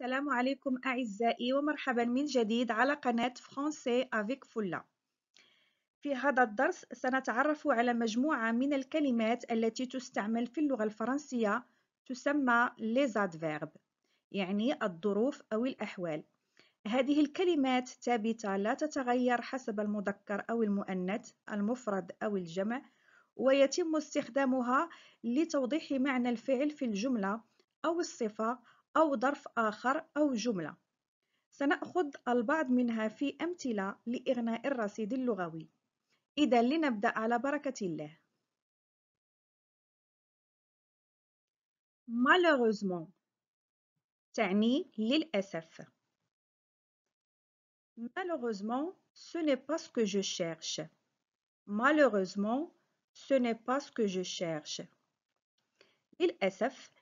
السلام عليكم أعزائي ومرحبا من جديد على قناة فرانسي أفيك فولا في هذا الدرس سنتعرف على مجموعة من الكلمات التي تستعمل في اللغة الفرنسية تسمى les adverbs يعني الظروف أو الأحوال هذه الكلمات ثابتة لا تتغير حسب المذكر أو المؤنث المفرد أو الجمع ويتم استخدامها لتوضيح معنى الفعل في الجملة أو الصفة أو ظرف آخر أو جملة سنأخذ البعض منها في أمثلة لإغناء الرصيد اللغوي إذا لنبدأ على بركة الله malheureusement تعني للأسف malheureusement ce n'est pas ce que je cherche malheureusement ce n'est pas ce que je cherche للأسف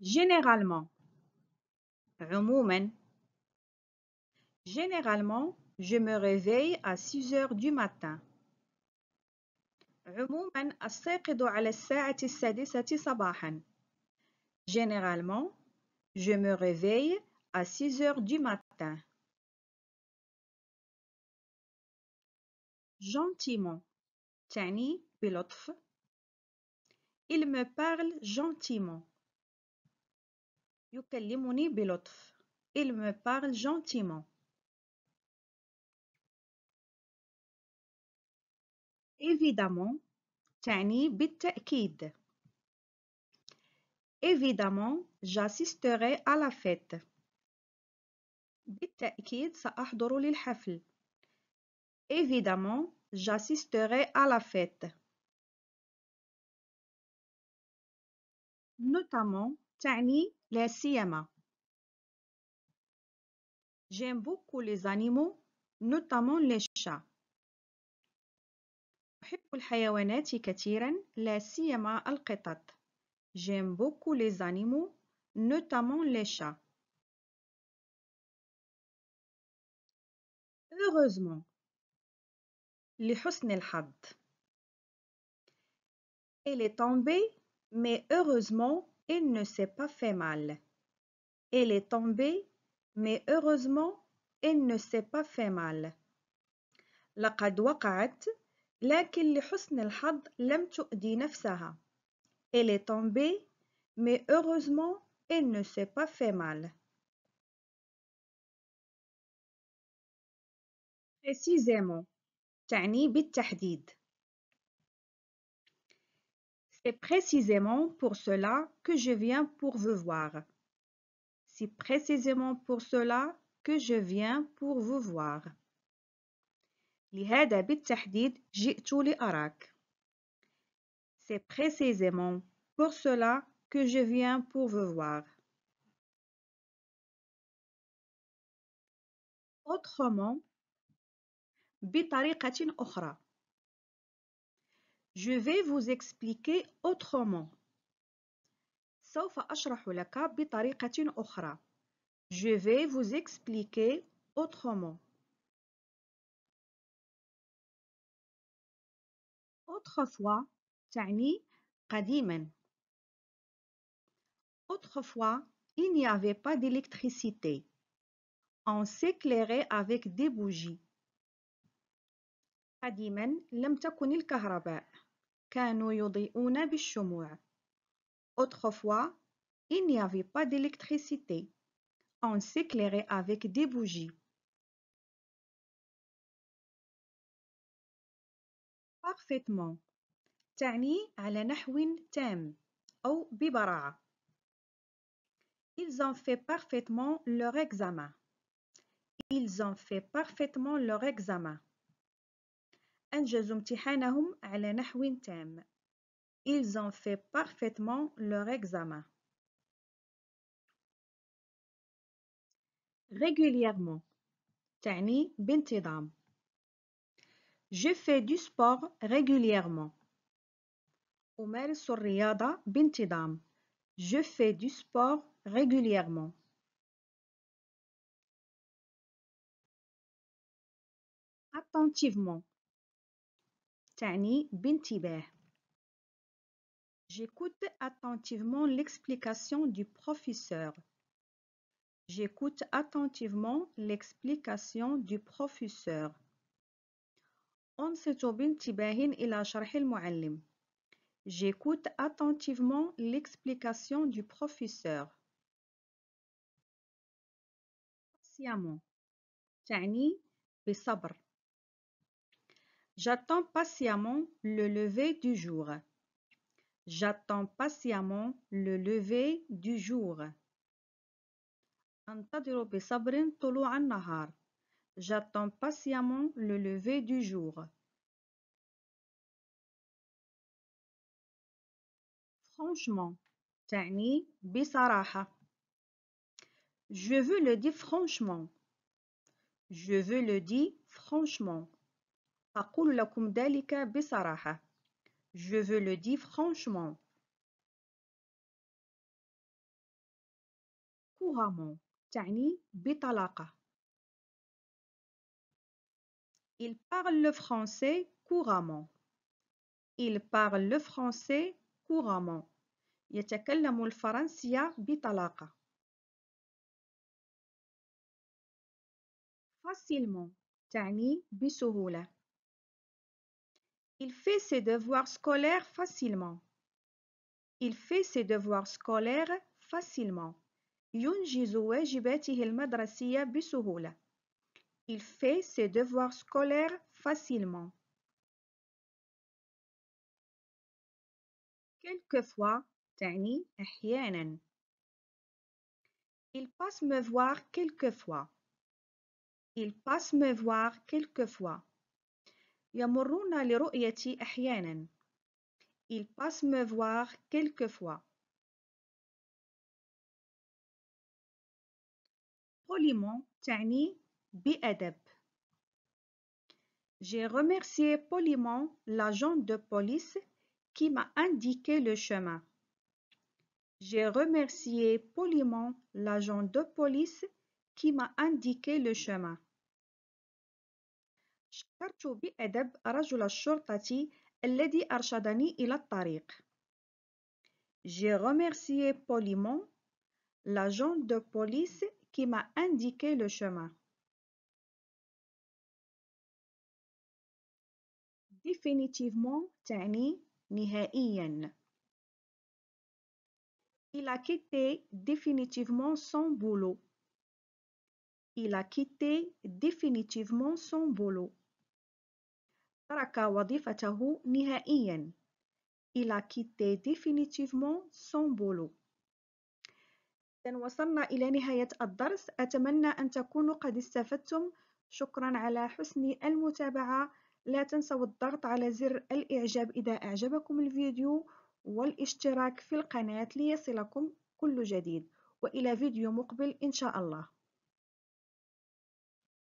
Généralement, généralement, je me réveille à 6 heures du matin. Généralement, je me réveille à 6 heures du matin. Gentiment. Tani, Il me parle gentiment. يكلمني بلطف. Il me parle gentiment. évidemment تعني بالتأكيد. Évidemment, j'assisterai à la fête. بالتأكيد سأحضر للحفل. Évidemment, j'assisterai à la fête. Notamment, تعني لا سيما. J'aime beaucoup les animaux, notamment les chats. أحب الحيوانات كثيرا لا سيما القطط. J'aime beaucoup les animaux, notamment les chats. Heureusement. لحسن الحظ. Elle est tombée, mais heureusement, ne s'est pas fait mal. Elle est tombée, mais heureusement, elle ne s'est pas fait mal. لقد وقعت لكن لحسن الحظ لم تؤذي نفسها. Elle est tombée, mais heureusement, elle ne s'est pas fait mal. Précisément. تعني بالتحديد. C'est précisément pour cela que je viens pour vous voir. C'est précisément pour cela que je viens pour vous voir. C'est précisément pour cela que je viens pour vous voir. Autrement, بطريقة أخرى. Je vais vous expliquer autrement. سوف لك بطريقة أخرى. Je vais vous expliquer autrement. autrefois قديما. Autrefois, il n'y avait pas d'électricité. On s'éclairait avec des bougies. قديما لم تكن الكهرباء كانوا يضيئون بالشموع autrefois il n'y avait pas d'électricité on s'éclairait avec des bougies parfaitement تعني على نحو تام أو ببراعة Ils ont fait parfaitement leur examen. Ils ont fait parfaitement leur examen. أنجزوا على Ils ont fait parfaitement leur examen. Régulièrement تعني بانتظام. Je fais du sport régulièrement. أمارس الرياضة بانتظام. Je fais du sport régulièrement. Attentivement J'écoute attentivement l'explication du professeur. J'écoute attentivement l'explication du professeur. J'écoute attentivement l'explication du professeur. Patiemment. J'attends patiemment le lever du jour. J'attends patiemment le lever du jour. J'attends patiemment le lever du jour. Franchement. Je veux le dire franchement. Je veux le dire franchement. Je veux le dire franchement. couramment Il parle le français couramment. Il parle le français couramment. يتكلم الفرنسية بطلاقة. Facilement تعني بسهولة. Il fait ses devoirs scolaires facilement. Il fait ses devoirs scolaires facilement. Il fait ses devoirs scolaires facilement. Quelquefois تعني Il passe me voir quelquefois. Il passe me voir quelquefois. Il passe me voir quelquefois. poliment تعني بأدب. J'ai remercié poliment l'agent de police qui m'a indiqué le chemin. J'ai remercié poliment l'agent de police qui m'a indiqué le chemin. Je بأدب J'ai remercié poliment l'agent de police qui m'a indiqué le chemin. Définitivement Tani, نهائيا. Il a quitté définitivement son boulot. Il a quitté définitivement son boulot. ترك وظيفته نهائيا. إلى كيتي ديفينيتيفمون سون بولو إذا وصلنا إلى نهاية الدرس أتمنى أن تكونوا قد استفدتم شكرا على حسن المتابعة لا تنسوا الضغط على زر الإعجاب إذا أعجبكم الفيديو والاشتراك في القناة ليصلكم كل جديد وإلى فيديو مقبل إن شاء الله